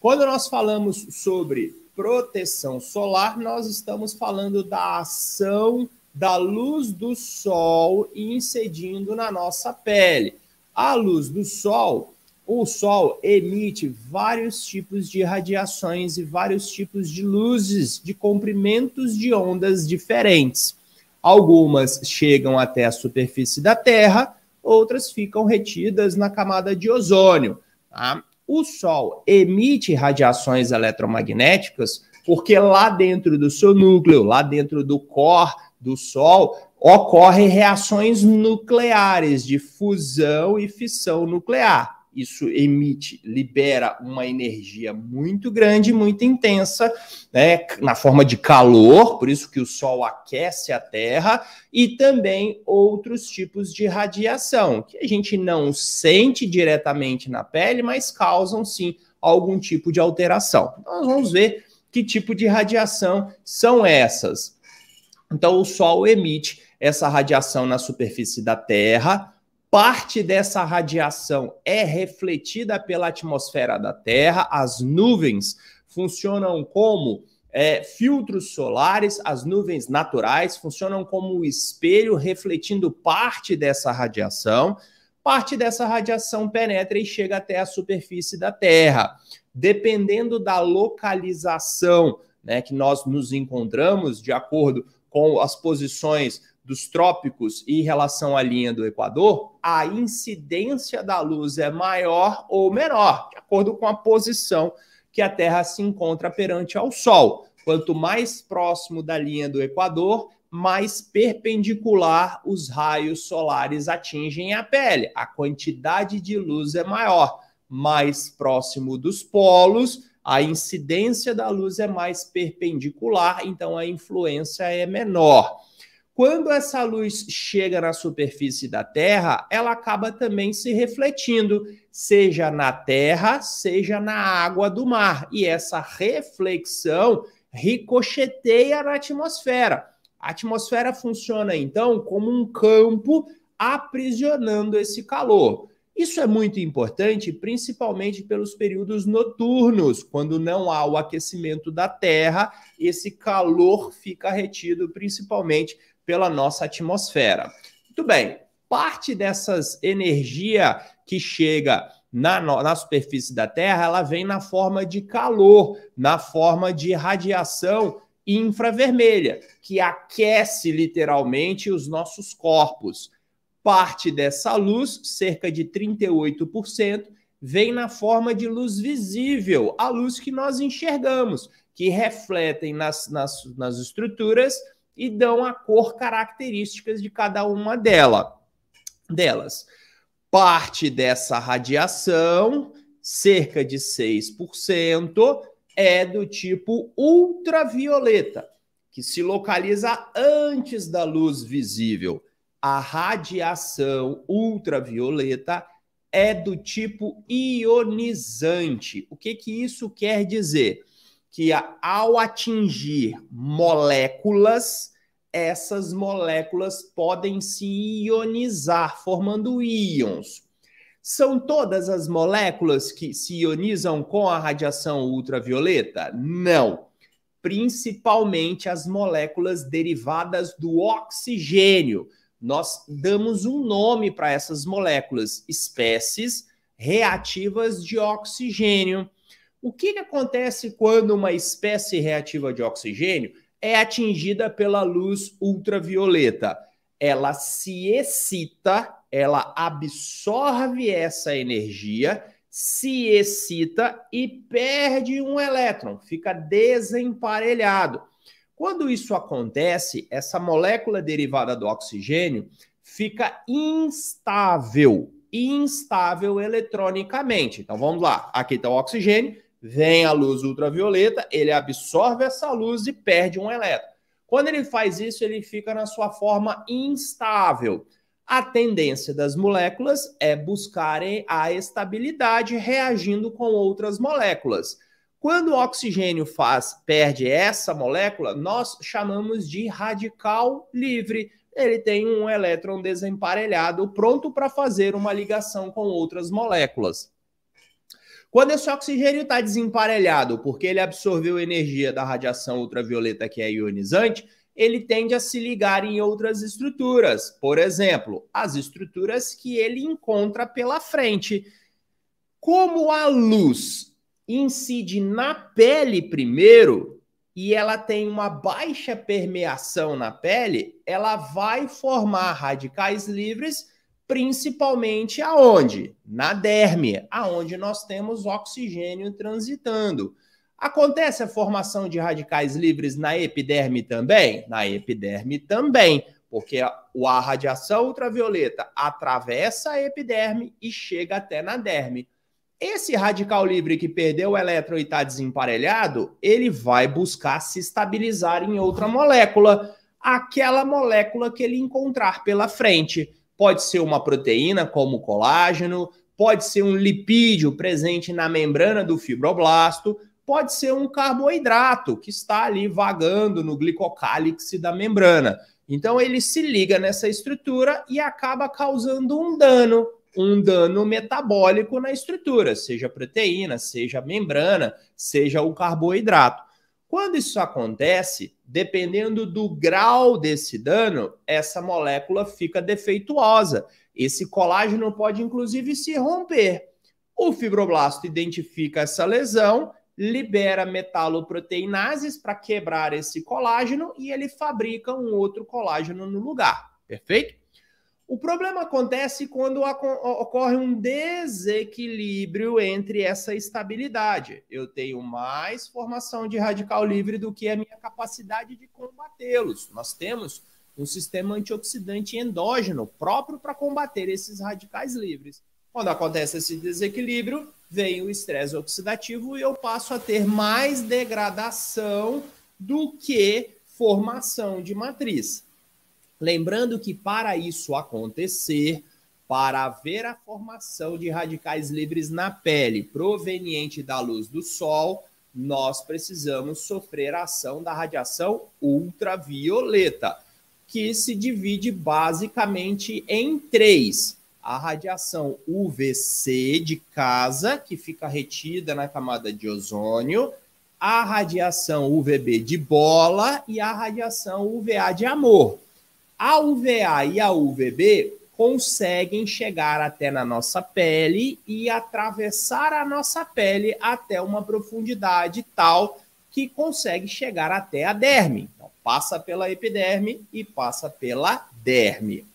Quando nós falamos sobre proteção solar, nós estamos falando da ação da luz do sol incidindo na nossa pele. A luz do sol, o sol emite vários tipos de radiações e vários tipos de luzes de comprimentos de ondas diferentes. Algumas chegam até a superfície da Terra, outras ficam retidas na camada de ozônio. Tá? O Sol emite radiações eletromagnéticas porque lá dentro do seu núcleo, lá dentro do core do Sol, ocorrem reações nucleares de fusão e fissão nuclear isso emite, libera uma energia muito grande, muito intensa, né, na forma de calor, por isso que o Sol aquece a Terra, e também outros tipos de radiação, que a gente não sente diretamente na pele, mas causam sim algum tipo de alteração. Então, nós vamos ver que tipo de radiação são essas. Então, o Sol emite essa radiação na superfície da Terra Parte dessa radiação é refletida pela atmosfera da Terra, as nuvens funcionam como é, filtros solares, as nuvens naturais funcionam como um espelho refletindo parte dessa radiação. Parte dessa radiação penetra e chega até a superfície da Terra. Dependendo da localização né, que nós nos encontramos, de acordo com as posições dos trópicos em relação à linha do Equador, a incidência da luz é maior ou menor, de acordo com a posição que a Terra se encontra perante ao Sol. Quanto mais próximo da linha do Equador, mais perpendicular os raios solares atingem a pele. A quantidade de luz é maior. Mais próximo dos polos, a incidência da luz é mais perpendicular, então a influência é menor. Quando essa luz chega na superfície da Terra, ela acaba também se refletindo, seja na Terra, seja na água do mar. E essa reflexão ricocheteia na atmosfera. A atmosfera funciona então como um campo aprisionando esse calor. Isso é muito importante, principalmente pelos períodos noturnos, quando não há o aquecimento da Terra, esse calor fica retido principalmente pela nossa atmosfera. Muito bem, parte dessas energia que chega na, na, superfície da Terra, ela vem na forma de calor, na forma de radiação infravermelha, que aquece literalmente os nossos corpos. Parte dessa luz, cerca de 38%, vem na forma de luz visível, a luz que nós enxergamos, que refletem nas, nas, nas estruturas e dão a cor características de cada uma dela, delas. Parte dessa radiação, cerca de 6%, é do tipo ultravioleta, que se localiza antes da luz visível. A radiação ultravioleta é do tipo ionizante. O que, que isso quer dizer? que ao atingir moléculas, essas moléculas podem se ionizar, formando íons. São todas as moléculas que se ionizam com a radiação ultravioleta? Não. Principalmente as moléculas derivadas do oxigênio. Nós damos um nome para essas moléculas, espécies reativas de oxigênio. O que, que acontece quando uma espécie reativa de oxigênio é atingida pela luz ultravioleta? Ela se excita, ela absorve essa energia, se excita e perde um elétron, fica desemparelhado. Quando isso acontece, essa molécula derivada do oxigênio fica instável, instável eletronicamente. Então vamos lá, aqui está o oxigênio, Vem a luz ultravioleta, ele absorve essa luz e perde um elétron. Quando ele faz isso, ele fica na sua forma instável. A tendência das moléculas é buscarem a estabilidade reagindo com outras moléculas. Quando o oxigênio faz, perde essa molécula, nós chamamos de radical livre. Ele tem um elétron desemparelhado, pronto para fazer uma ligação com outras moléculas. Quando esse oxigênio está desemparelhado, porque ele absorveu energia da radiação ultravioleta que é ionizante, ele tende a se ligar em outras estruturas, por exemplo, as estruturas que ele encontra pela frente. Como a luz incide na pele primeiro e ela tem uma baixa permeação na pele, ela vai formar radicais livres principalmente aonde? Na derme, aonde nós temos oxigênio transitando. Acontece a formação de radicais livres na epiderme também? Na epiderme também, porque a radiação ultravioleta atravessa a epiderme e chega até na derme. Esse radical livre que perdeu o elétron e está desemparelhado, ele vai buscar se estabilizar em outra molécula, aquela molécula que ele encontrar pela frente. Pode ser uma proteína, como colágeno, pode ser um lipídio presente na membrana do fibroblasto, pode ser um carboidrato que está ali vagando no glicocálix da membrana. Então ele se liga nessa estrutura e acaba causando um dano, um dano metabólico na estrutura, seja proteína, seja membrana, seja o carboidrato. Quando isso acontece, dependendo do grau desse dano, essa molécula fica defeituosa. Esse colágeno pode, inclusive, se romper. O fibroblasto identifica essa lesão, libera metaloproteinases para quebrar esse colágeno e ele fabrica um outro colágeno no lugar. Perfeito? O problema acontece quando ocorre um desequilíbrio entre essa estabilidade. Eu tenho mais formação de radical livre do que a minha capacidade de combatê-los. Nós temos um sistema antioxidante endógeno próprio para combater esses radicais livres. Quando acontece esse desequilíbrio, vem o estresse oxidativo e eu passo a ter mais degradação do que formação de matriz. Lembrando que para isso acontecer, para haver a formação de radicais livres na pele proveniente da luz do sol, nós precisamos sofrer a ação da radiação ultravioleta, que se divide basicamente em três: a radiação UVC de casa, que fica retida na camada de ozônio, a radiação UVB de bola e a radiação UVA de amor a UVA e a UVB conseguem chegar até na nossa pele e atravessar a nossa pele até uma profundidade tal que consegue chegar até a derme. Então, passa pela epiderme e passa pela derme.